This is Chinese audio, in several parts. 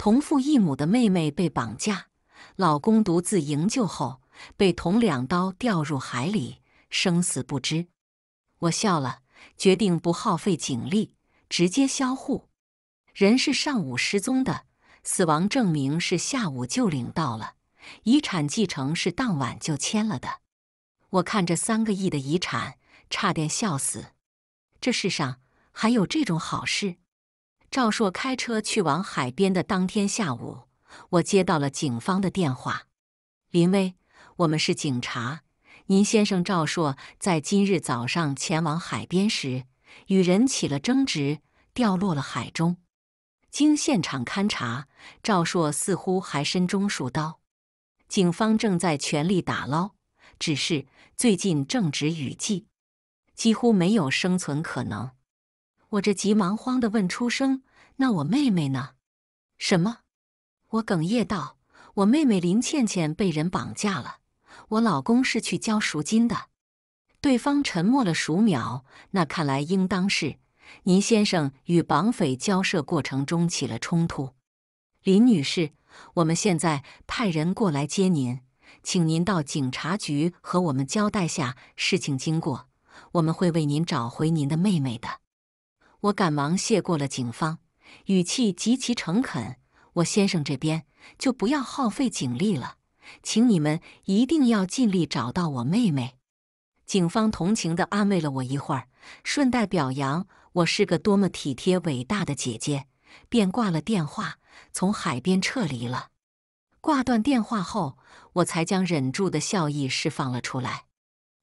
同父异母的妹妹被绑架，老公独自营救后被捅两刀，掉入海里，生死不知。我笑了，决定不耗费警力，直接销户。人是上午失踪的，死亡证明是下午就领到了，遗产继承是当晚就签了的。我看着三个亿的遗产，差点笑死。这世上还有这种好事？赵硕开车去往海边的当天下午，我接到了警方的电话。林威，我们是警察，您先生赵硕在今日早上前往海边时与人起了争执，掉落了海中。经现场勘查，赵硕似乎还身中数刀。警方正在全力打捞，只是最近正值雨季，几乎没有生存可能。我这急忙慌的问出声：“那我妹妹呢？什么？”我哽咽道：“我妹妹林倩倩被人绑架了，我老公是去交赎金的。”对方沉默了数秒，那看来应当是您先生与绑匪交涉过程中起了冲突。林女士，我们现在派人过来接您，请您到警察局和我们交代下事情经过，我们会为您找回您的妹妹的。我赶忙谢过了警方，语气极其诚恳。我先生这边就不要耗费警力了，请你们一定要尽力找到我妹妹。警方同情的安慰了我一会儿，顺带表扬我是个多么体贴伟大的姐姐，便挂了电话，从海边撤离了。挂断电话后，我才将忍住的笑意释放了出来。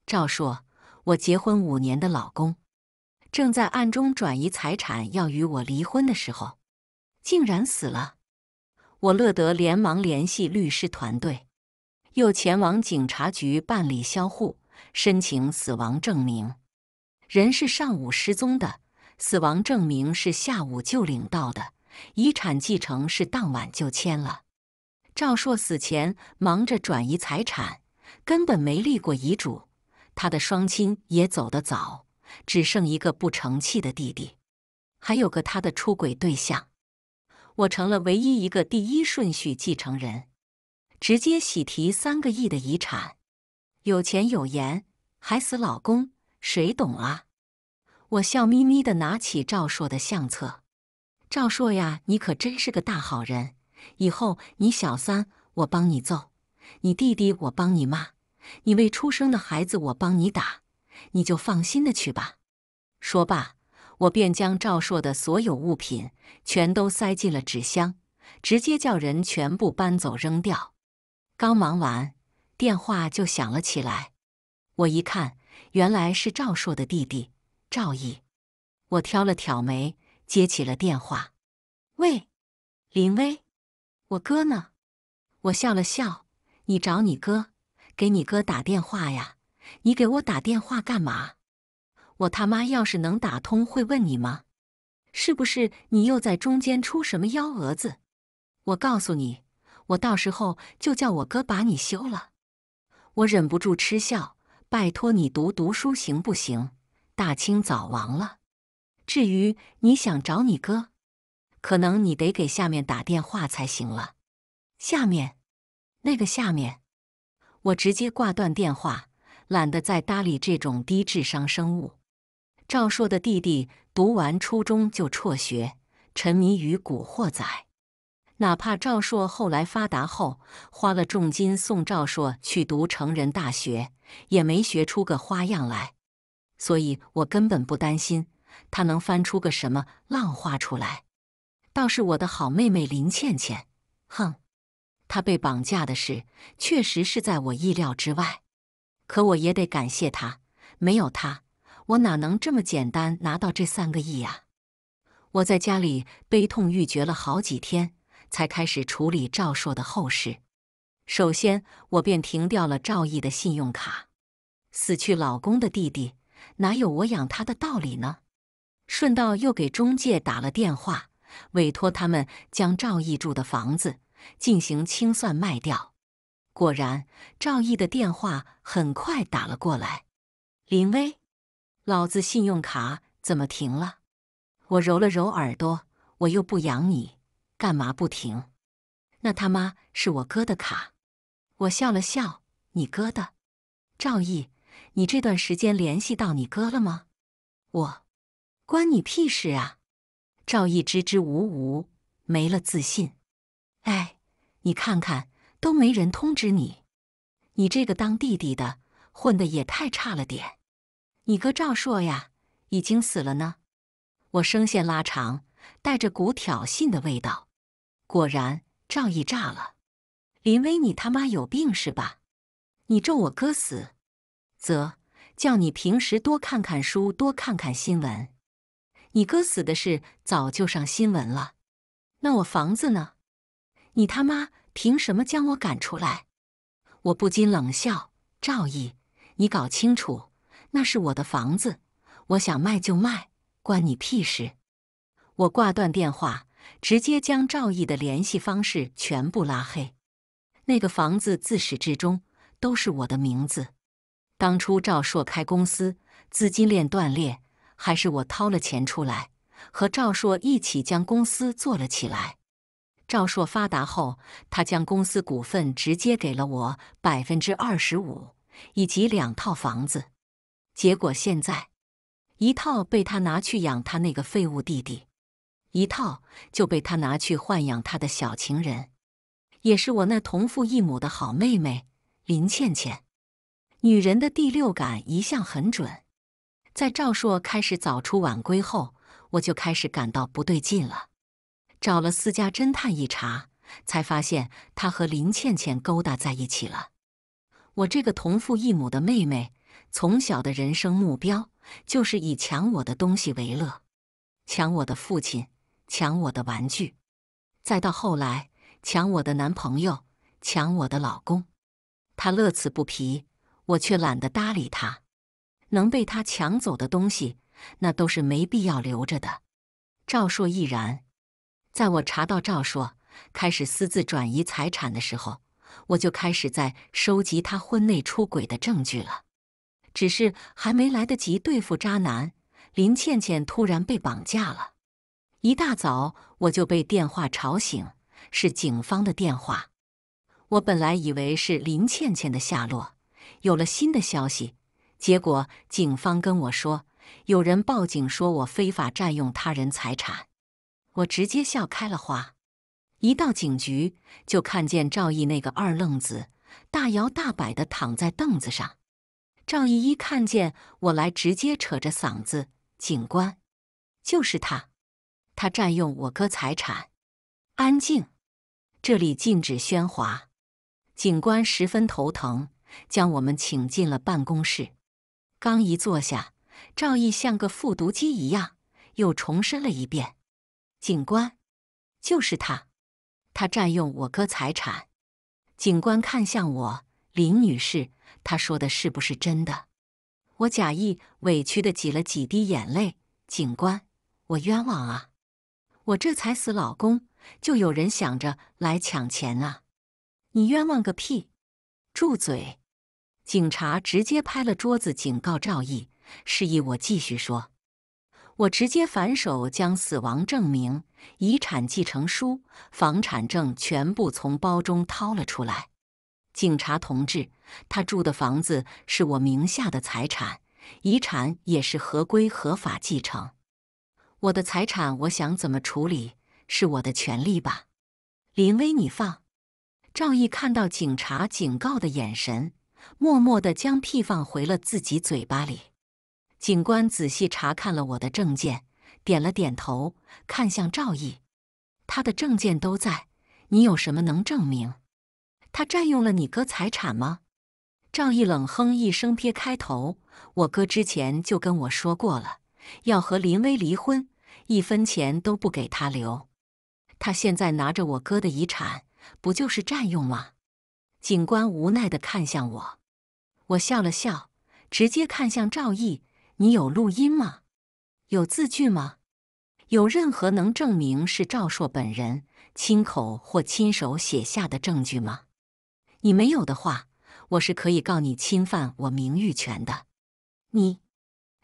赵硕，我结婚五年的老公。正在暗中转移财产，要与我离婚的时候，竟然死了。我乐得连忙联系律师团队，又前往警察局办理销户、申请死亡证明。人是上午失踪的，死亡证明是下午就领到的，遗产继承是当晚就签了。赵硕死前忙着转移财产，根本没立过遗嘱。他的双亲也走得早。只剩一个不成器的弟弟，还有个他的出轨对象，我成了唯一一个第一顺序继承人，直接喜提三个亿的遗产，有钱有颜还死老公，谁懂啊？我笑眯眯地拿起赵硕的相册：“赵硕呀，你可真是个大好人，以后你小三我帮你揍，你弟弟我帮你骂，你未出生的孩子我帮你打。”你就放心的去吧。说罢，我便将赵硕的所有物品全都塞进了纸箱，直接叫人全部搬走扔掉。刚忙完，电话就响了起来。我一看，原来是赵硕的弟弟赵毅。我挑了挑眉，接起了电话：“喂，林薇，我哥呢？”我笑了笑：“你找你哥，给你哥打电话呀。”你给我打电话干嘛？我他妈要是能打通，会问你吗？是不是你又在中间出什么幺蛾子？我告诉你，我到时候就叫我哥把你休了。我忍不住嗤笑。拜托你读读书行不行？大清早亡了。至于你想找你哥，可能你得给下面打电话才行了。下面那个下面，我直接挂断电话。懒得再搭理这种低智商生物。赵硕的弟弟读完初中就辍学，沉迷于古惑仔。哪怕赵硕后来发达后花了重金送赵硕去读成人大学，也没学出个花样来。所以我根本不担心他能翻出个什么浪花出来。倒是我的好妹妹林倩倩，哼，她被绑架的事确实是在我意料之外。可我也得感谢他，没有他，我哪能这么简单拿到这三个亿呀？我在家里悲痛欲绝了好几天，才开始处理赵硕的后事。首先，我便停掉了赵毅的信用卡。死去老公的弟弟，哪有我养他的道理呢？顺道又给中介打了电话，委托他们将赵毅住的房子进行清算卖掉。果然，赵毅的电话很快打了过来。林威，老子信用卡怎么停了？我揉了揉耳朵，我又不养你，干嘛不停？那他妈是我哥的卡。我笑了笑，你哥的。赵毅，你这段时间联系到你哥了吗？我，关你屁事啊！赵毅支支吾吾，没了自信。哎，你看看。都没人通知你，你这个当弟弟的混的也太差了点。你哥赵硕呀，已经死了呢。我声线拉长，带着股挑衅的味道。果然，赵毅炸了。林威，你他妈有病是吧？你咒我哥死，则叫你平时多看看书，多看看新闻。你哥死的事早就上新闻了。那我房子呢？你他妈！凭什么将我赶出来？我不禁冷笑：“赵毅，你搞清楚，那是我的房子，我想卖就卖，关你屁事！”我挂断电话，直接将赵毅的联系方式全部拉黑。那个房子自始至终都是我的名字。当初赵硕开公司，资金链断裂，还是我掏了钱出来，和赵硕一起将公司做了起来。赵硕发达后，他将公司股份直接给了我百分之二十五，以及两套房子。结果现在，一套被他拿去养他那个废物弟弟，一套就被他拿去豢养他的小情人，也是我那同父异母的好妹妹林倩倩。女人的第六感一向很准，在赵硕开始早出晚归后，我就开始感到不对劲了。找了私家侦探一查，才发现他和林倩倩勾搭在一起了。我这个同父异母的妹妹，从小的人生目标就是以抢我的东西为乐，抢我的父亲，抢我的玩具，再到后来抢我的男朋友，抢我的老公，她乐此不疲。我却懒得搭理她，能被她抢走的东西，那都是没必要留着的。赵硕毅然。在我查到赵硕开始私自转移财产的时候，我就开始在收集他婚内出轨的证据了。只是还没来得及对付渣男，林倩倩突然被绑架了。一大早我就被电话吵醒，是警方的电话。我本来以为是林倩倩的下落有了新的消息，结果警方跟我说，有人报警说我非法占用他人财产。我直接笑开了花，一到警局就看见赵毅那个二愣子大摇大摆的躺在凳子上。赵毅一看见我来，直接扯着嗓子：“警官，就是他，他占用我哥财产。”安静，这里禁止喧哗。警官十分头疼，将我们请进了办公室。刚一坐下，赵毅像个复读机一样又重申了一遍。警官，就是他，他占用我哥财产。警官看向我，林女士，他说的是不是真的？我假意委屈的挤了几滴眼泪。警官，我冤枉啊！我这才死老公，就有人想着来抢钱啊！你冤枉个屁！住嘴！警察直接拍了桌子，警告赵毅，示意我继续说。我直接反手将死亡证明、遗产继承书、房产证全部从包中掏了出来。警察同志，他住的房子是我名下的财产，遗产也是合规合法继承。我的财产，我想怎么处理是我的权利吧？林威，你放。赵毅看到警察警告的眼神，默默的将屁放回了自己嘴巴里。警官仔细查看了我的证件，点了点头，看向赵毅：“他的证件都在，你有什么能证明？他占用了你哥财产吗？”赵毅冷哼一声，撇开头：“我哥之前就跟我说过了，要和林薇离婚，一分钱都不给他留。他现在拿着我哥的遗产，不就是占用吗？”警官无奈的看向我，我笑了笑，直接看向赵毅。你有录音吗？有字据吗？有任何能证明是赵硕本人亲口或亲手写下的证据吗？你没有的话，我是可以告你侵犯我名誉权的。你，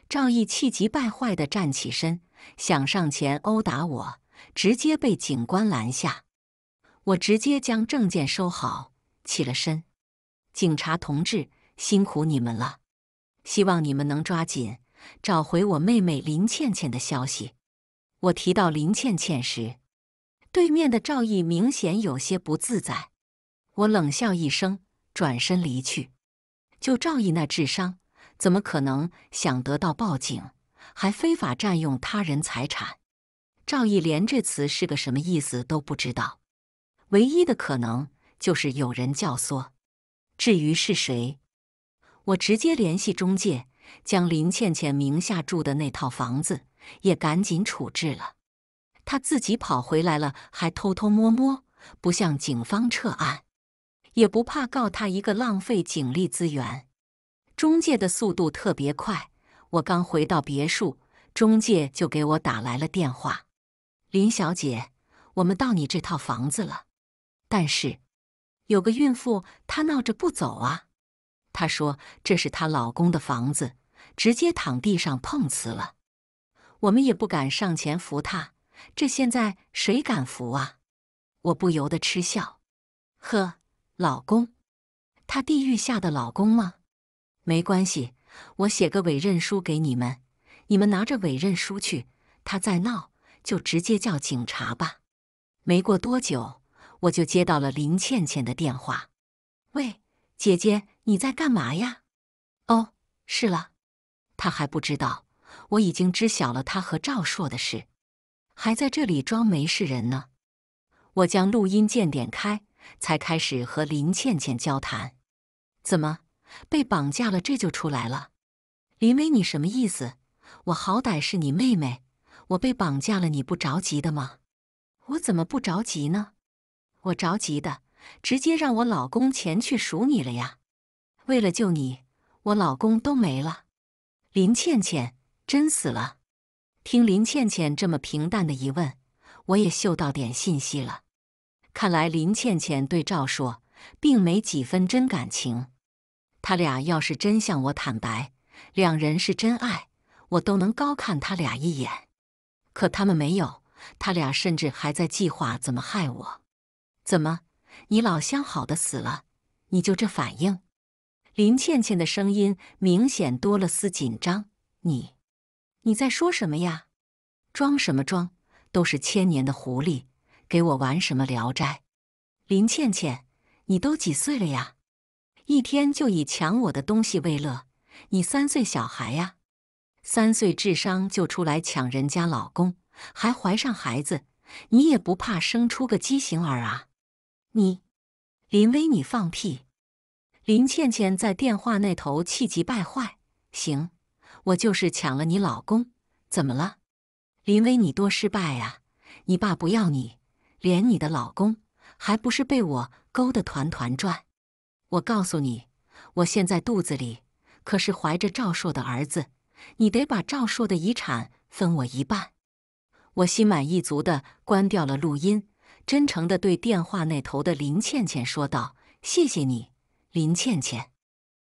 赵毅气急败坏地站起身，想上前殴打我，直接被警官拦下。我直接将证件收好，起了身。警察同志，辛苦你们了，希望你们能抓紧。找回我妹妹林倩倩的消息。我提到林倩倩时，对面的赵毅明显有些不自在。我冷笑一声，转身离去。就赵毅那智商，怎么可能想得到报警，还非法占用他人财产？赵毅连这词是个什么意思都不知道。唯一的可能就是有人教唆。至于是谁，我直接联系中介。将林倩倩名下住的那套房子也赶紧处置了。他自己跑回来了，还偷偷摸摸，不向警方撤案，也不怕告他一个浪费警力资源。中介的速度特别快，我刚回到别墅，中介就给我打来了电话：“林小姐，我们到你这套房子了，但是有个孕妇，她闹着不走啊。她说这是她老公的房子。”直接躺地上碰瓷了，我们也不敢上前扶他，这现在谁敢扶啊？我不由得嗤笑：“呵，老公，他地狱下的老公吗？没关系，我写个委任书给你们，你们拿着委任书去，他再闹就直接叫警察吧。”没过多久，我就接到了林倩倩的电话：“喂，姐姐，你在干嘛呀？哦，是了。”他还不知道，我已经知晓了他和赵硕的事，还在这里装没事人呢。我将录音键点开，才开始和林倩倩交谈。怎么被绑架了，这就出来了？林薇，你什么意思？我好歹是你妹妹，我被绑架了，你不着急的吗？我怎么不着急呢？我着急的，直接让我老公前去赎你了呀。为了救你，我老公都没了。林倩倩真死了。听林倩倩这么平淡的一问，我也嗅到点信息了。看来林倩倩对赵硕并没几分真感情。他俩要是真向我坦白，两人是真爱，我都能高看他俩一眼。可他们没有，他俩甚至还在计划怎么害我。怎么？你老相好的死了，你就这反应？林倩倩的声音明显多了丝紧张。你，你在说什么呀？装什么装？都是千年的狐狸，给我玩什么聊斋？林倩倩，你都几岁了呀？一天就以抢我的东西为乐？你三岁小孩呀？三岁智商就出来抢人家老公，还怀上孩子？你也不怕生出个畸形儿啊？你，林威，你放屁！林倩倩在电话那头气急败坏：“行，我就是抢了你老公，怎么了？林威，你多失败啊！你爸不要你，连你的老公还不是被我勾得团团转？我告诉你，我现在肚子里可是怀着赵硕的儿子，你得把赵硕的遗产分我一半。”我心满意足的关掉了录音，真诚的对电话那头的林倩倩说道：“谢谢你。”林倩倩，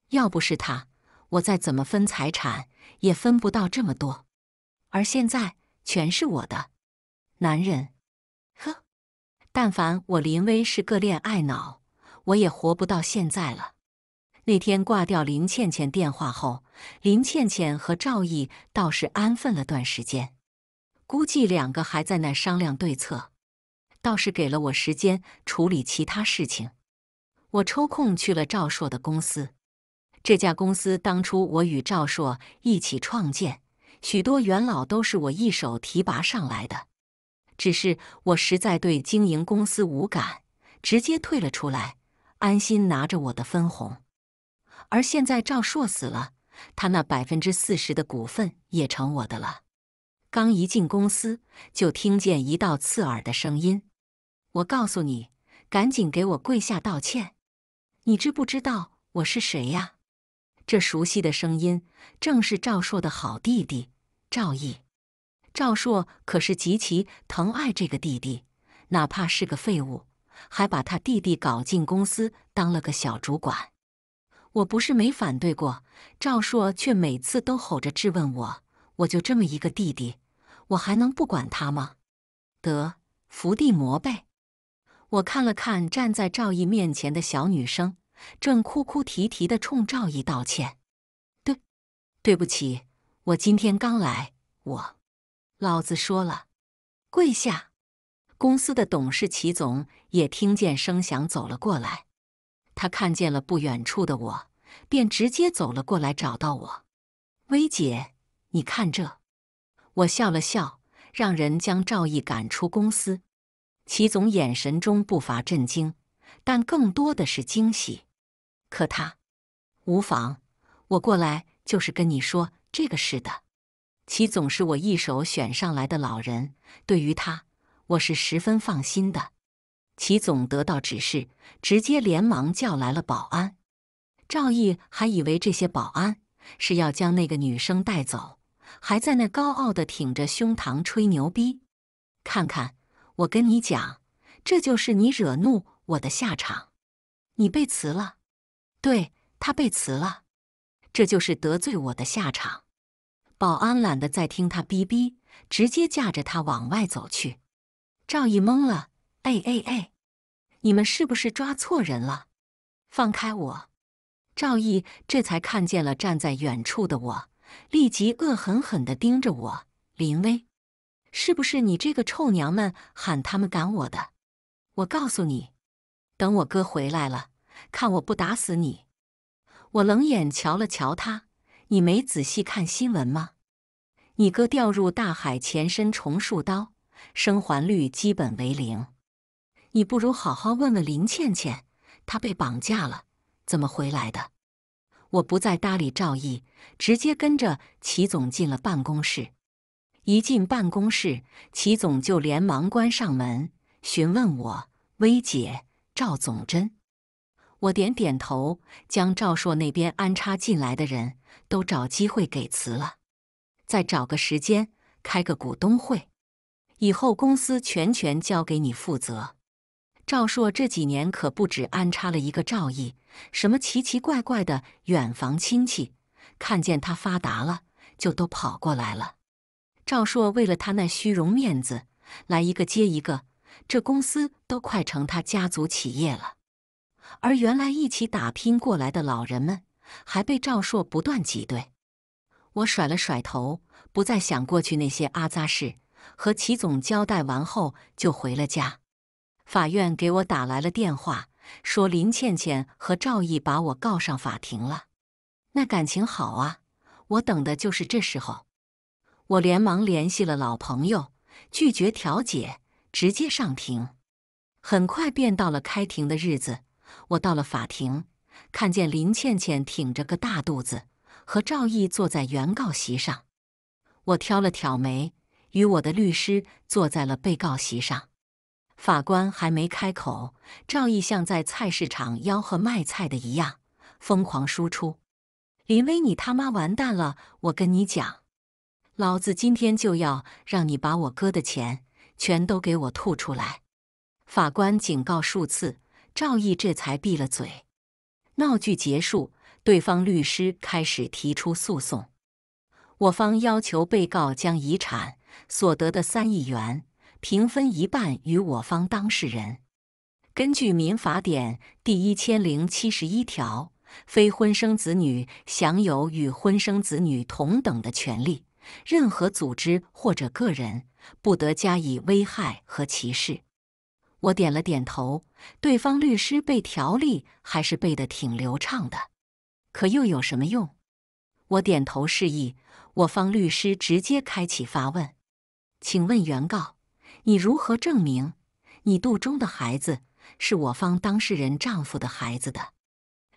要不是他，我再怎么分财产也分不到这么多。而现在，全是我的。男人，呵，但凡我林威是个恋爱脑，我也活不到现在了。那天挂掉林倩倩电话后，林倩倩和赵毅倒是安分了段时间，估计两个还在那商量对策，倒是给了我时间处理其他事情。我抽空去了赵硕的公司，这家公司当初我与赵硕一起创建，许多元老都是我一手提拔上来的。只是我实在对经营公司无感，直接退了出来，安心拿着我的分红。而现在赵硕死了，他那百分之四十的股份也成我的了。刚一进公司，就听见一道刺耳的声音：“我告诉你，赶紧给我跪下道歉！”你知不知道我是谁呀？这熟悉的声音正是赵硕的好弟弟赵毅。赵硕可是极其疼爱这个弟弟，哪怕是个废物，还把他弟弟搞进公司当了个小主管。我不是没反对过，赵硕却每次都吼着质问我：“我就这么一个弟弟，我还能不管他吗？”得，伏地魔呗。我看了看站在赵毅面前的小女生，正哭哭啼啼的冲赵毅道歉：“对，对不起，我今天刚来，我老子说了，跪下。”公司的董事齐总也听见声响走了过来，他看见了不远处的我，便直接走了过来找到我：“薇姐，你看这。”我笑了笑，让人将赵毅赶出公司。齐总眼神中不乏震惊，但更多的是惊喜。可他无妨，我过来就是跟你说这个事的。齐总是我一手选上来的老人，对于他，我是十分放心的。齐总得到指示，直接连忙叫来了保安。赵毅还以为这些保安是要将那个女生带走，还在那高傲的挺着胸膛吹牛逼。看看。我跟你讲，这就是你惹怒我的下场。你被辞了，对他被辞了，这就是得罪我的下场。保安懒得再听他逼逼，直接架着他往外走去。赵毅懵了，哎哎哎，你们是不是抓错人了？放开我！赵毅这才看见了站在远处的我，立即恶狠狠地盯着我。林威。是不是你这个臭娘们喊他们赶我的？我告诉你，等我哥回来了，看我不打死你！我冷眼瞧了瞧他，你没仔细看新闻吗？你哥掉入大海，前身重数刀，生还率基本为零。你不如好好问问林倩倩，她被绑架了，怎么回来的？我不再搭理赵毅，直接跟着齐总进了办公室。一进办公室，齐总就连忙关上门，询问我：“薇姐，赵总真？”我点点头，将赵硕那边安插进来的人都找机会给辞了，再找个时间开个股东会，以后公司全权交给你负责。赵硕这几年可不止安插了一个赵毅，什么奇奇怪怪的远房亲戚，看见他发达了，就都跑过来了。赵硕为了他那虚荣面子，来一个接一个，这公司都快成他家族企业了。而原来一起打拼过来的老人们，还被赵硕不断挤兑。我甩了甩头，不再想过去那些阿杂事。和齐总交代完后，就回了家。法院给我打来了电话，说林倩倩和赵毅把我告上法庭了。那感情好啊！我等的就是这时候。我连忙联系了老朋友，拒绝调解，直接上庭。很快便到了开庭的日子，我到了法庭，看见林倩倩挺着个大肚子，和赵毅坐在原告席上。我挑了挑眉，与我的律师坐在了被告席上。法官还没开口，赵毅像在菜市场吆喝卖菜的一样，疯狂输出：“林威，你他妈完蛋了！我跟你讲。”老子今天就要让你把我哥的钱全都给我吐出来！法官警告数次，赵毅这才闭了嘴。闹剧结束，对方律师开始提出诉讼。我方要求被告将遗产所得的三亿元平分一半与我方当事人。根据《民法典》第一千零七十一条，非婚生子女享有与婚生子女同等的权利。任何组织或者个人不得加以危害和歧视。我点了点头。对方律师背条例还是背得挺流畅的，可又有什么用？我点头示意，我方律师直接开启发问：“请问原告，你如何证明你肚中的孩子是我方当事人丈夫的孩子的？”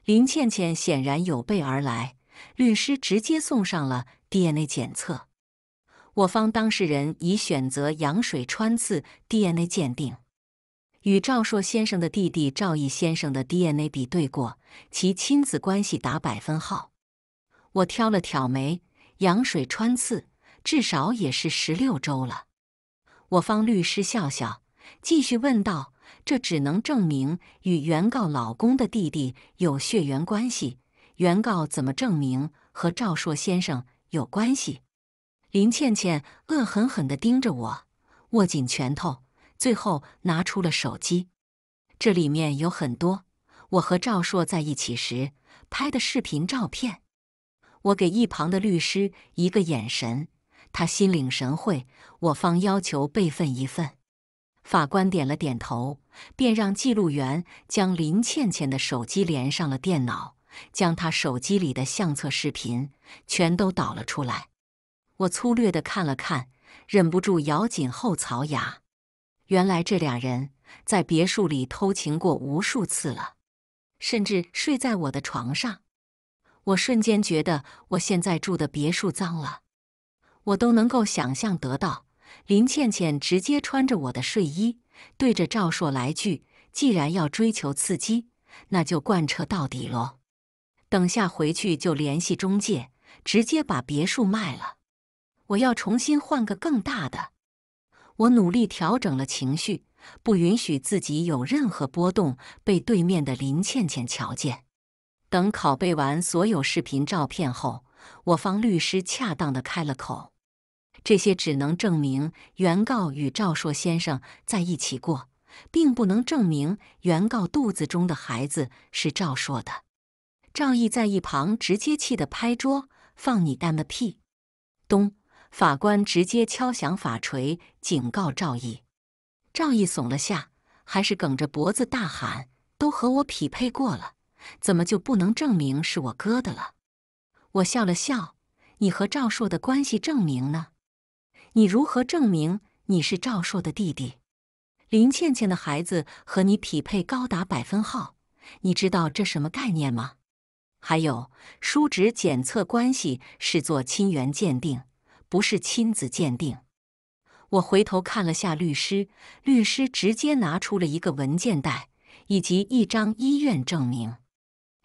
林倩倩显然有备而来，律师直接送上了。DNA 检测，我方当事人已选择羊水穿刺 DNA 鉴定，与赵硕先生的弟弟赵毅先生的 DNA 比对过，其亲子关系达百分号。我挑了挑眉，羊水穿刺至少也是十六周了。我方律师笑笑，继续问道：“这只能证明与原告老公的弟弟有血缘关系，原告怎么证明和赵硕先生？”有关系，林倩倩恶狠狠的盯着我，握紧拳头，最后拿出了手机。这里面有很多我和赵硕在一起时拍的视频、照片。我给一旁的律师一个眼神，他心领神会。我方要求备份一份。法官点了点头，便让记录员将林倩倩的手机连上了电脑。将他手机里的相册、视频全都导了出来。我粗略地看了看，忍不住咬紧后槽牙。原来这俩人在别墅里偷情过无数次了，甚至睡在我的床上。我瞬间觉得我现在住的别墅脏了。我都能够想象得到，林倩倩直接穿着我的睡衣，对着赵硕来句：“既然要追求刺激，那就贯彻到底喽。”等下回去就联系中介，直接把别墅卖了。我要重新换个更大的。我努力调整了情绪，不允许自己有任何波动被对面的林倩倩瞧见。等拷贝完所有视频照片后，我方律师恰当的开了口：“这些只能证明原告与赵硕先生在一起过，并不能证明原告肚子中的孩子是赵硕的。”赵毅在一旁直接气得拍桌：“放你蛋的屁！”咚，法官直接敲响法锤，警告赵毅。赵毅耸了下，还是梗着脖子大喊：“都和我匹配过了，怎么就不能证明是我哥的了？”我笑了笑：“你和赵硕的关系证明呢？你如何证明你是赵硕的弟弟？林倩倩的孩子和你匹配高达百分号，你知道这什么概念吗？”还有，叔侄检测关系是做亲缘鉴定，不是亲子鉴定。我回头看了下律师，律师直接拿出了一个文件袋以及一张医院证明，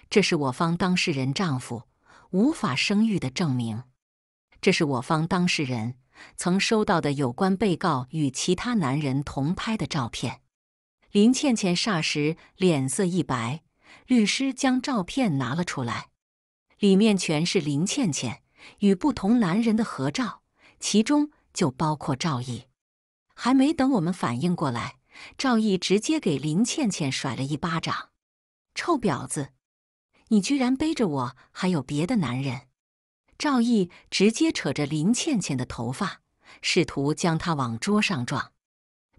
这是我方当事人丈夫无法生育的证明。这是我方当事人曾收到的有关被告与其他男人同拍的照片。林倩倩霎时脸色一白。律师将照片拿了出来，里面全是林倩倩与不同男人的合照，其中就包括赵毅。还没等我们反应过来，赵毅直接给林倩倩甩了一巴掌：“臭婊子，你居然背着我还有别的男人！”赵毅直接扯着林倩倩的头发，试图将她往桌上撞，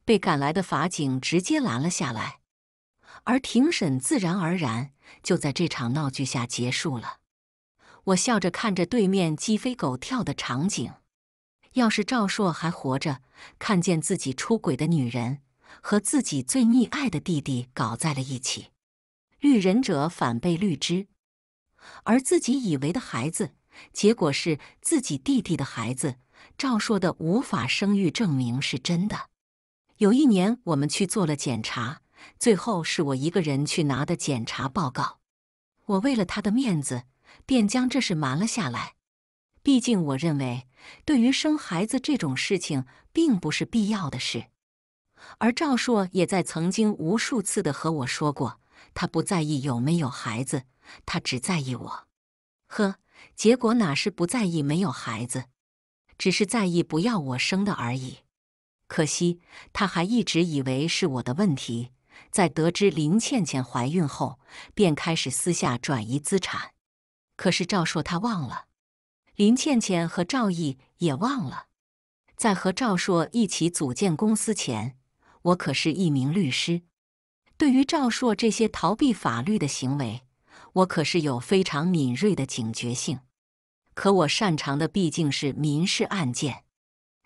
被赶来的法警直接拦了下来。而庭审自然而然就在这场闹剧下结束了。我笑着看着对面鸡飞狗跳的场景。要是赵硕还活着，看见自己出轨的女人和自己最溺爱的弟弟搞在了一起，绿人者反被绿之。而自己以为的孩子，结果是自己弟弟的孩子。赵硕的无法生育证明是真的。有一年，我们去做了检查。最后是我一个人去拿的检查报告，我为了他的面子，便将这事瞒了下来。毕竟我认为，对于生孩子这种事情，并不是必要的事。而赵硕也在曾经无数次的和我说过，他不在意有没有孩子，他只在意我。呵，结果哪是不在意没有孩子，只是在意不要我生的而已。可惜他还一直以为是我的问题。在得知林倩倩怀孕后，便开始私下转移资产。可是赵硕他忘了，林倩倩和赵毅也忘了。在和赵硕一起组建公司前，我可是一名律师。对于赵硕这些逃避法律的行为，我可是有非常敏锐的警觉性。可我擅长的毕竟是民事案件。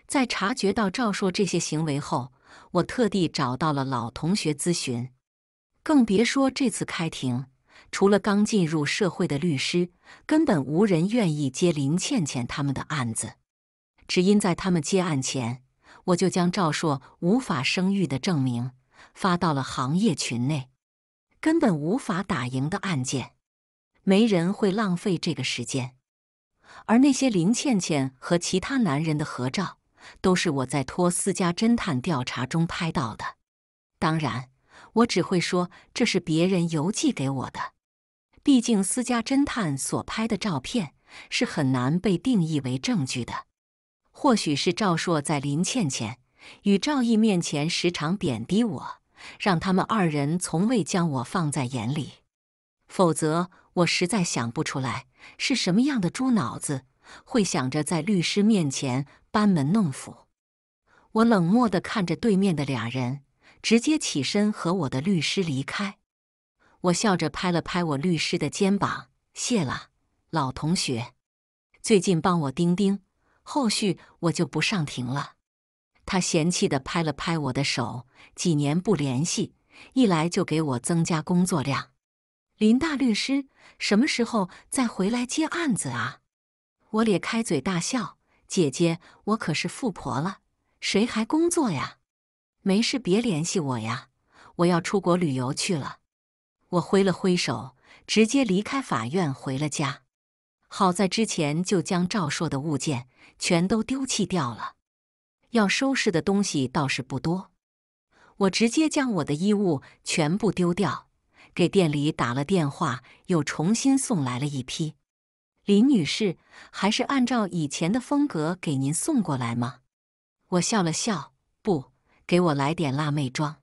在察觉到赵硕这些行为后，我特地找到了老同学咨询，更别说这次开庭，除了刚进入社会的律师，根本无人愿意接林倩倩他们的案子，只因在他们接案前，我就将赵硕无法生育的证明发到了行业群内，根本无法打赢的案件，没人会浪费这个时间，而那些林倩倩和其他男人的合照。都是我在托私家侦探调查中拍到的，当然，我只会说这是别人邮寄给我的。毕竟，私家侦探所拍的照片是很难被定义为证据的。或许是赵硕在林倩倩与赵毅面前时常贬低我，让他们二人从未将我放在眼里。否则，我实在想不出来是什么样的猪脑子。会想着在律师面前班门弄斧。我冷漠地看着对面的俩人，直接起身和我的律师离开。我笑着拍了拍我律师的肩膀：“谢了，老同学，最近帮我盯盯，后续我就不上庭了。”他嫌弃地拍了拍我的手：“几年不联系，一来就给我增加工作量。”林大律师什么时候再回来接案子啊？我咧开嘴大笑，姐姐，我可是富婆了，谁还工作呀？没事别联系我呀，我要出国旅游去了。我挥了挥手，直接离开法院回了家。好在之前就将赵硕的物件全都丢弃掉了，要收拾的东西倒是不多。我直接将我的衣物全部丢掉，给店里打了电话，又重新送来了一批。林女士，还是按照以前的风格给您送过来吗？我笑了笑，不，给我来点辣妹装。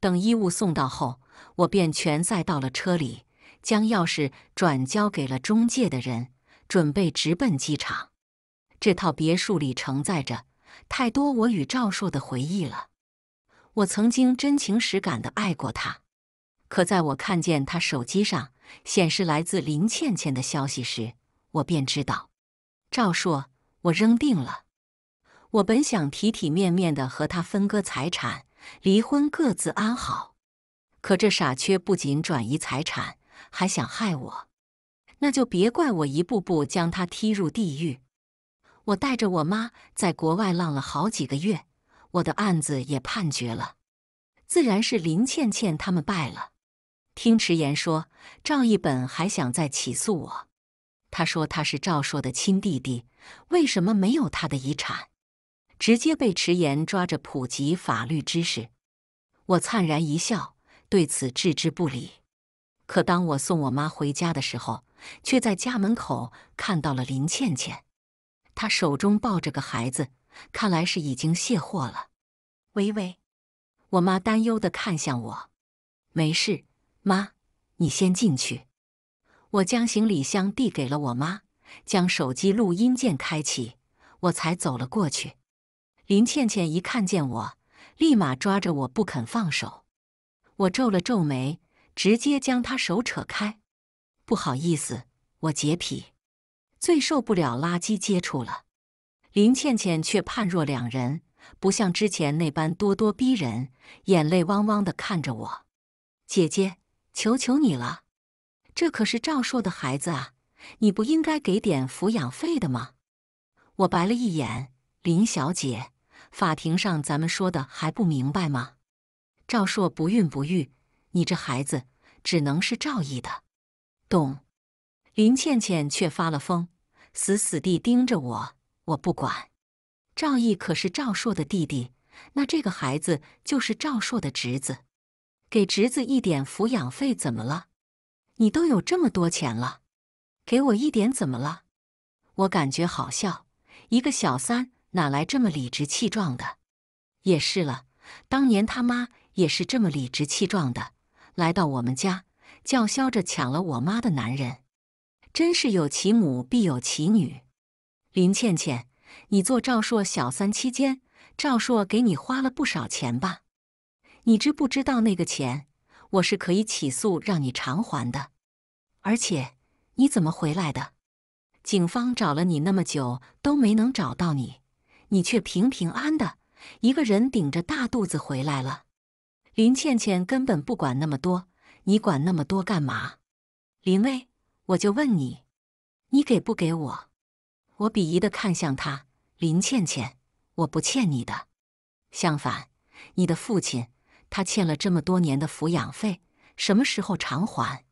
等衣物送到后，我便全塞到了车里，将钥匙转交给了中介的人，准备直奔机场。这套别墅里承载着太多我与赵硕的回忆了。我曾经真情实感的爱过他，可在我看见他手机上显示来自林倩倩的消息时，我便知道，赵硕，我扔定了。我本想体体面面的和他分割财产，离婚各自安好。可这傻缺不仅转移财产，还想害我，那就别怪我一步步将他踢入地狱。我带着我妈在国外浪了好几个月，我的案子也判决了，自然是林倩倩他们败了。听迟言说，赵一本还想再起诉我。他说他是赵硕的亲弟弟，为什么没有他的遗产？直接被迟延抓着普及法律知识。我灿然一笑，对此置之不理。可当我送我妈回家的时候，却在家门口看到了林倩倩，她手中抱着个孩子，看来是已经卸货了。微微，我妈担忧地看向我，没事，妈，你先进去。我将行李箱递给了我妈，将手机录音键开启，我才走了过去。林倩倩一看见我，立马抓着我不肯放手。我皱了皱眉，直接将她手扯开。不好意思，我洁癖，最受不了垃圾接触了。林倩倩却判若两人，不像之前那般咄咄逼人，眼泪汪汪的看着我：“姐姐，求求你了。”这可是赵硕的孩子啊！你不应该给点抚养费的吗？我白了一眼林小姐。法庭上咱们说的还不明白吗？赵硕不孕不育，你这孩子只能是赵毅的。懂。林倩倩却发了疯，死死地盯着我。我不管，赵毅可是赵硕的弟弟，那这个孩子就是赵硕的侄子。给侄子一点抚养费怎么了？你都有这么多钱了，给我一点怎么了？我感觉好笑，一个小三哪来这么理直气壮的？也是了，当年他妈也是这么理直气壮的，来到我们家，叫嚣着抢了我妈的男人，真是有其母必有其女。林倩倩，你做赵硕小三期间，赵硕给你花了不少钱吧？你知不知道那个钱？我是可以起诉让你偿还的，而且你怎么回来的？警方找了你那么久都没能找到你，你却平平安的一个人顶着大肚子回来了。林倩倩根本不管那么多，你管那么多干嘛？林威，我就问你，你给不给我？我鄙夷的看向他，林倩倩，我不欠你的，相反，你的父亲。他欠了这么多年的抚养费，什么时候偿还？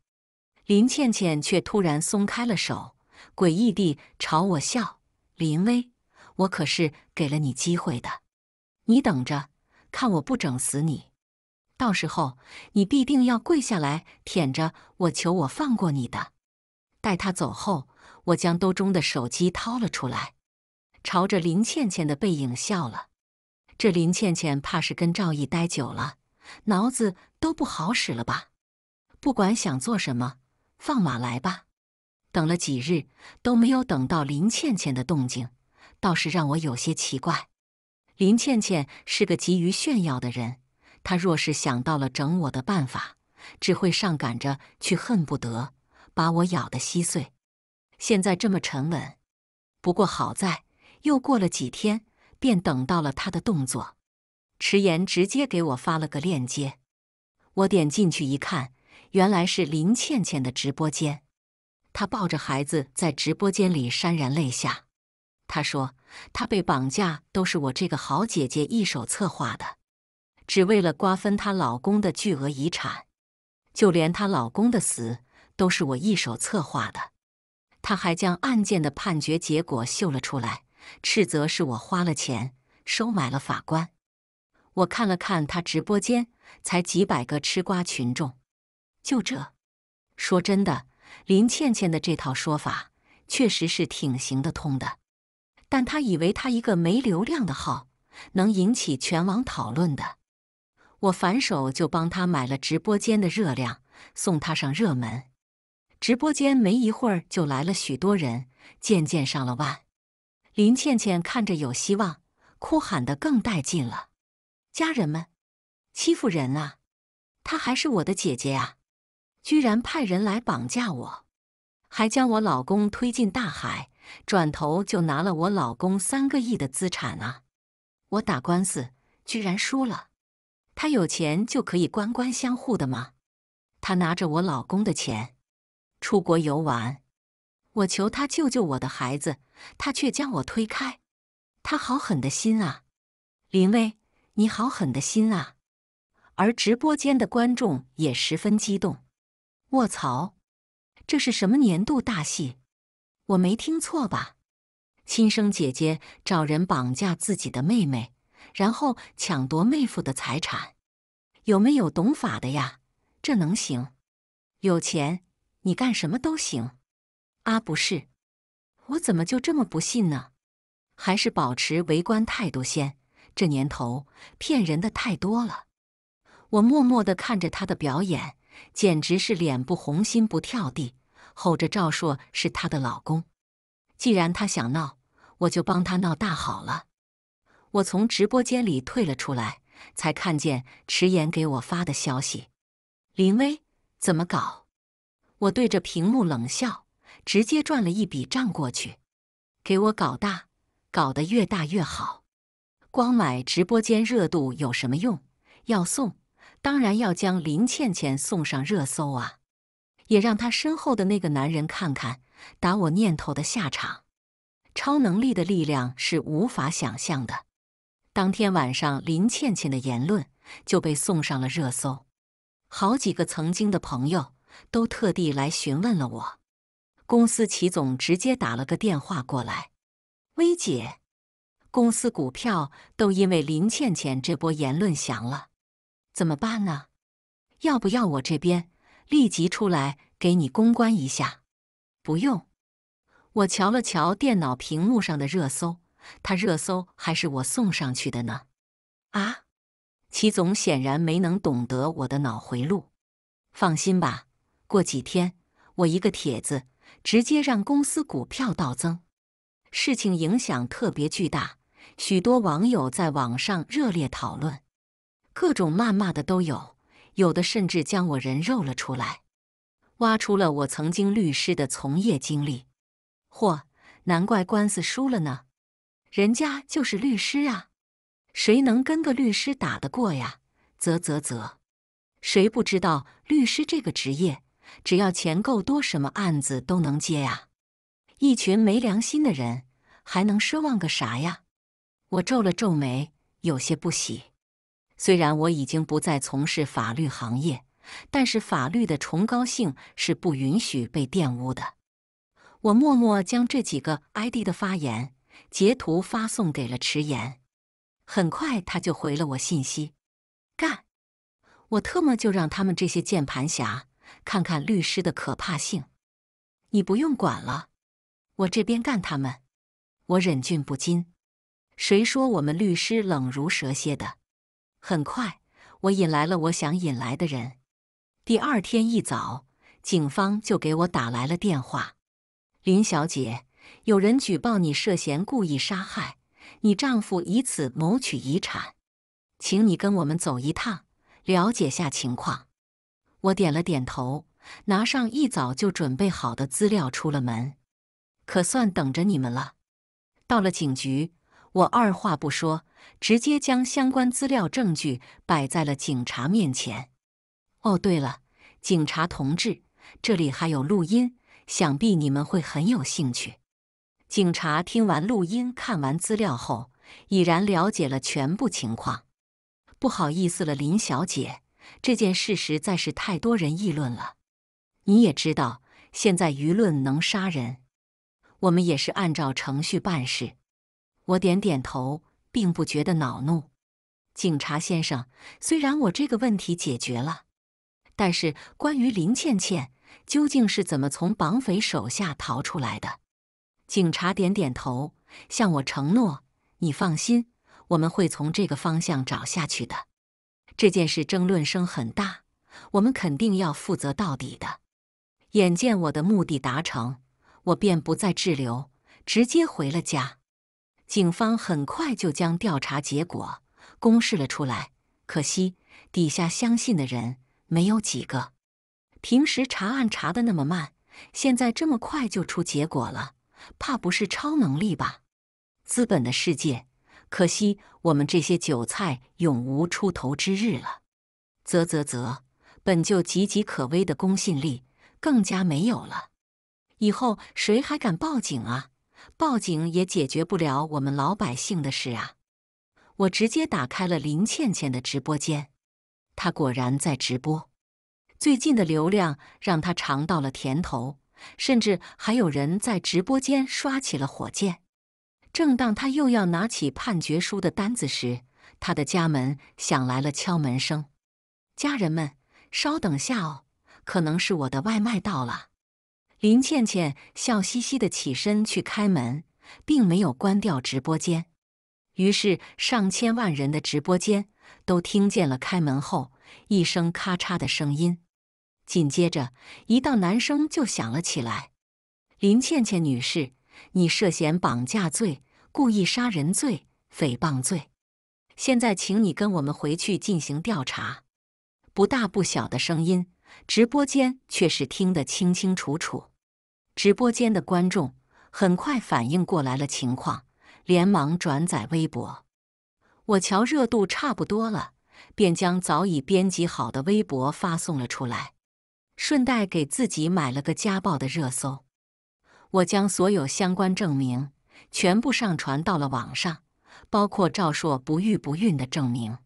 林倩倩却突然松开了手，诡异地朝我笑：“林薇，我可是给了你机会的，你等着，看我不整死你！到时候你必定要跪下来舔着我，求我放过你的。”待他走后，我将兜中的手机掏了出来，朝着林倩倩的背影笑了。这林倩倩怕是跟赵毅待久了。脑子都不好使了吧？不管想做什么，放马来吧。等了几日都没有等到林倩倩的动静，倒是让我有些奇怪。林倩倩是个急于炫耀的人，她若是想到了整我的办法，只会上赶着去，恨不得把我咬得稀碎。现在这么沉稳，不过好在又过了几天，便等到了她的动作。迟言直接给我发了个链接，我点进去一看，原来是林倩倩的直播间。她抱着孩子在直播间里潸然泪下。她说：“她被绑架都是我这个好姐姐一手策划的，只为了瓜分她老公的巨额遗产。就连她老公的死都是我一手策划的。”她还将案件的判决结果秀了出来，斥责是我花了钱收买了法官。我看了看他直播间，才几百个吃瓜群众，就这。说真的，林倩倩的这套说法确实是挺行得通的。但他以为他一个没流量的号能引起全网讨论的？我反手就帮他买了直播间的热量，送他上热门。直播间没一会儿就来了许多人，渐渐上了万。林倩倩看着有希望，哭喊的更带劲了。家人们，欺负人啊！她还是我的姐姐啊，居然派人来绑架我，还将我老公推进大海，转头就拿了我老公三个亿的资产啊！我打官司居然输了，她有钱就可以官官相护的吗？她拿着我老公的钱出国游玩，我求她救救我的孩子，她却将我推开，她好狠的心啊！林薇，你好狠的心啊！而直播间的观众也十分激动。卧槽，这是什么年度大戏？我没听错吧？亲生姐姐找人绑架自己的妹妹，然后抢夺妹夫的财产，有没有懂法的呀？这能行？有钱你干什么都行啊？不是，我怎么就这么不信呢？还是保持围观态度先。这年头骗人的太多了，我默默地看着他的表演，简直是脸不红心不跳地吼着：“赵硕是她的老公。”既然她想闹，我就帮她闹大好了。我从直播间里退了出来，才看见迟言给我发的消息：“林威，怎么搞？”我对着屏幕冷笑，直接转了一笔账过去，给我搞大，搞得越大越好。光买直播间热度有什么用？要送，当然要将林倩倩送上热搜啊！也让她身后的那个男人看看打我念头的下场。超能力的力量是无法想象的。当天晚上，林倩倩的言论就被送上了热搜。好几个曾经的朋友都特地来询问了我。公司齐总直接打了个电话过来，薇姐。公司股票都因为林倩倩这波言论降了，怎么办呢？要不要我这边立即出来给你公关一下？不用，我瞧了瞧电脑屏幕上的热搜，他热搜还是我送上去的呢。啊？齐总显然没能懂得我的脑回路。放心吧，过几天我一个帖子直接让公司股票倒增，事情影响特别巨大。许多网友在网上热烈讨论，各种谩骂的都有，有的甚至将我人肉了出来，挖出了我曾经律师的从业经历。嚯，难怪官司输了呢，人家就是律师啊，谁能跟个律师打得过呀？啧啧啧，谁不知道律师这个职业，只要钱够多，什么案子都能接呀？一群没良心的人，还能奢望个啥呀？我皱了皱眉，有些不喜。虽然我已经不再从事法律行业，但是法律的崇高性是不允许被玷污的。我默默将这几个 ID 的发言截图发送给了迟言。很快，他就回了我信息：“干！我特么就让他们这些键盘侠看看律师的可怕性。你不用管了，我这边干他们。”我忍俊不禁。谁说我们律师冷如蛇蝎的？很快，我引来了我想引来的人。第二天一早，警方就给我打来了电话：“林小姐，有人举报你涉嫌故意杀害你丈夫，以此谋取遗产，请你跟我们走一趟，了解下情况。”我点了点头，拿上一早就准备好的资料，出了门。可算等着你们了。到了警局。我二话不说，直接将相关资料、证据摆在了警察面前。哦，对了，警察同志，这里还有录音，想必你们会很有兴趣。警察听完录音、看完资料后，已然了解了全部情况。不好意思了，林小姐，这件事实在是太多人议论了。你也知道，现在舆论能杀人，我们也是按照程序办事。我点点头，并不觉得恼怒。警察先生，虽然我这个问题解决了，但是关于林倩倩究竟是怎么从绑匪手下逃出来的，警察点点头，向我承诺：“你放心，我们会从这个方向找下去的。这件事争论声很大，我们肯定要负责到底的。”眼见我的目的达成，我便不再滞留，直接回了家。警方很快就将调查结果公示了出来，可惜底下相信的人没有几个。平时查案查的那么慢，现在这么快就出结果了，怕不是超能力吧？资本的世界，可惜我们这些韭菜永无出头之日了。啧啧啧，本就岌岌可危的公信力更加没有了，以后谁还敢报警啊？报警也解决不了我们老百姓的事啊！我直接打开了林倩倩的直播间，她果然在直播。最近的流量让她尝到了甜头，甚至还有人在直播间刷起了火箭。正当她又要拿起判决书的单子时，她的家门响来了敲门声。家人们，稍等下哦，可能是我的外卖到了。林倩倩笑嘻嘻的起身去开门，并没有关掉直播间。于是上千万人的直播间都听见了开门后一声咔嚓的声音，紧接着一道男声就响了起来：“林倩倩女士，你涉嫌绑架罪、故意杀人罪、诽谤罪，现在请你跟我们回去进行调查。”不大不小的声音。直播间却是听得清清楚楚，直播间的观众很快反应过来了情况，连忙转载微博。我瞧热度差不多了，便将早已编辑好的微博发送了出来，顺带给自己买了个家暴的热搜。我将所有相关证明全部上传到了网上，包括赵硕不育不孕的证明。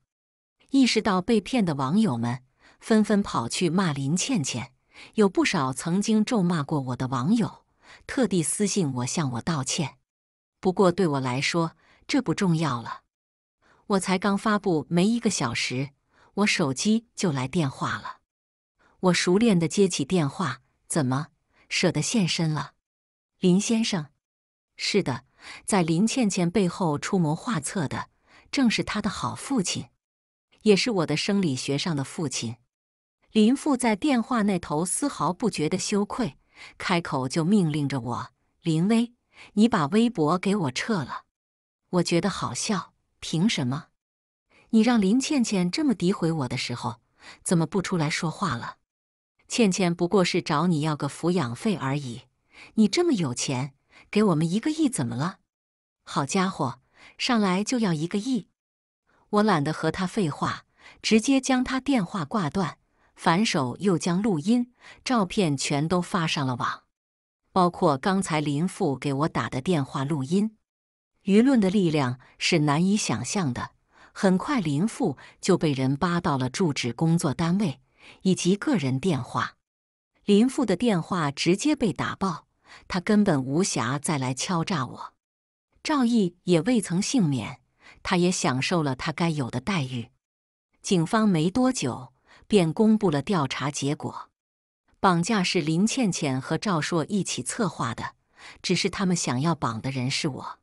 意识到被骗的网友们。纷纷跑去骂林倩倩，有不少曾经咒骂过我的网友，特地私信我向我道歉。不过对我来说，这不重要了。我才刚发布没一个小时，我手机就来电话了。我熟练的接起电话，怎么舍得现身了？林先生，是的，在林倩倩背后出谋划策的，正是他的好父亲，也是我的生理学上的父亲。林父在电话那头丝毫不觉得羞愧，开口就命令着我：“林威，你把微博给我撤了。”我觉得好笑，凭什么？你让林倩倩这么诋毁我的时候，怎么不出来说话了？倩倩不过是找你要个抚养费而已，你这么有钱，给我们一个亿怎么了？好家伙，上来就要一个亿！我懒得和他废话，直接将他电话挂断。反手又将录音、照片全都发上了网，包括刚才林父给我打的电话录音。舆论的力量是难以想象的。很快，林父就被人扒到了住址、工作单位以及个人电话。林父的电话直接被打爆，他根本无暇再来敲诈我。赵毅也未曾幸免，他也享受了他该有的待遇。警方没多久。便公布了调查结果，绑架是林倩倩和赵硕一起策划的，只是他们想要绑的人是我，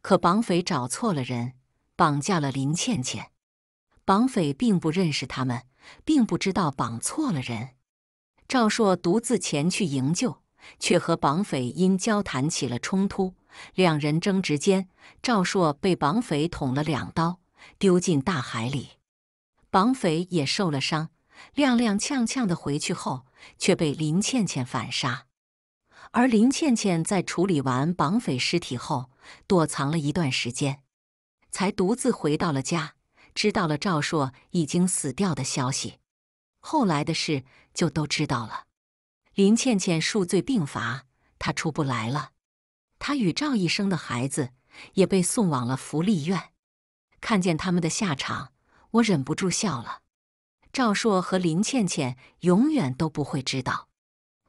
可绑匪找错了人，绑架了林倩倩。绑匪并不认识他们，并不知道绑错了人。赵硕独自前去营救，却和绑匪因交谈起了冲突，两人争执间，赵硕被绑匪捅了两刀，丢进大海里，绑匪也受了伤。踉踉跄跄的回去后，却被林倩倩反杀。而林倩倩在处理完绑匪尸体后，躲藏了一段时间，才独自回到了家，知道了赵硕已经死掉的消息。后来的事就都知道了。林倩倩数罪并罚，她出不来了。她与赵医生的孩子也被送往了福利院。看见他们的下场，我忍不住笑了。赵硕和林倩倩永远都不会知道，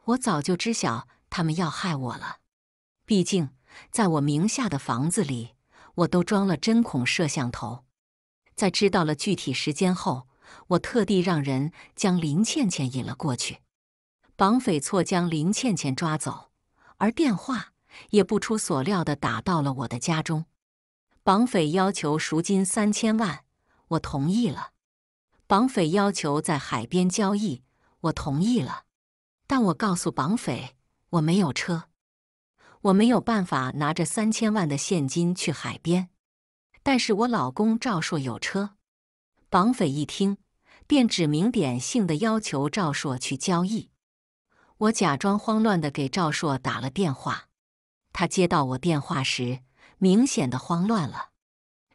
我早就知晓他们要害我了。毕竟在我名下的房子里，我都装了针孔摄像头。在知道了具体时间后，我特地让人将林倩倩引了过去，绑匪错将林倩倩抓走，而电话也不出所料的打到了我的家中。绑匪要求赎金三千万，我同意了。绑匪要求在海边交易，我同意了，但我告诉绑匪我没有车，我没有办法拿着三千万的现金去海边，但是我老公赵硕有车。绑匪一听，便指名点姓的要求赵硕去交易。我假装慌乱的给赵硕打了电话，他接到我电话时明显的慌乱了，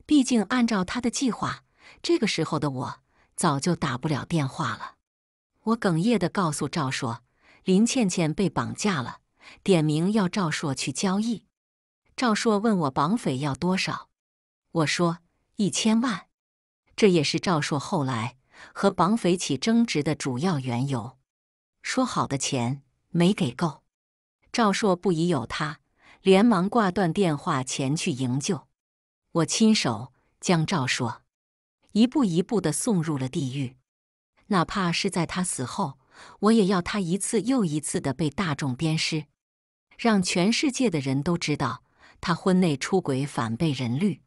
毕竟按照他的计划，这个时候的我。早就打不了电话了，我哽咽地告诉赵硕，林倩倩被绑架了，点名要赵硕去交易。赵硕问我绑匪要多少，我说一千万，这也是赵硕后来和绑匪起争执的主要缘由。说好的钱没给够，赵硕不疑有他，连忙挂断电话前去营救。我亲手将赵硕。一步一步的送入了地狱，哪怕是在他死后，我也要他一次又一次的被大众鞭尸，让全世界的人都知道他婚内出轨反被人绿，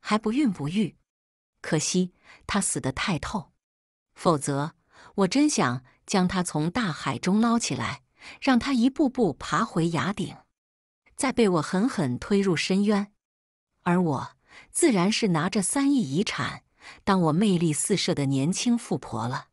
还不孕不育。可惜他死得太透，否则我真想将他从大海中捞起来，让他一步步爬回崖顶，再被我狠狠推入深渊。而我自然是拿着三亿遗产。当我魅力四射的年轻富婆了。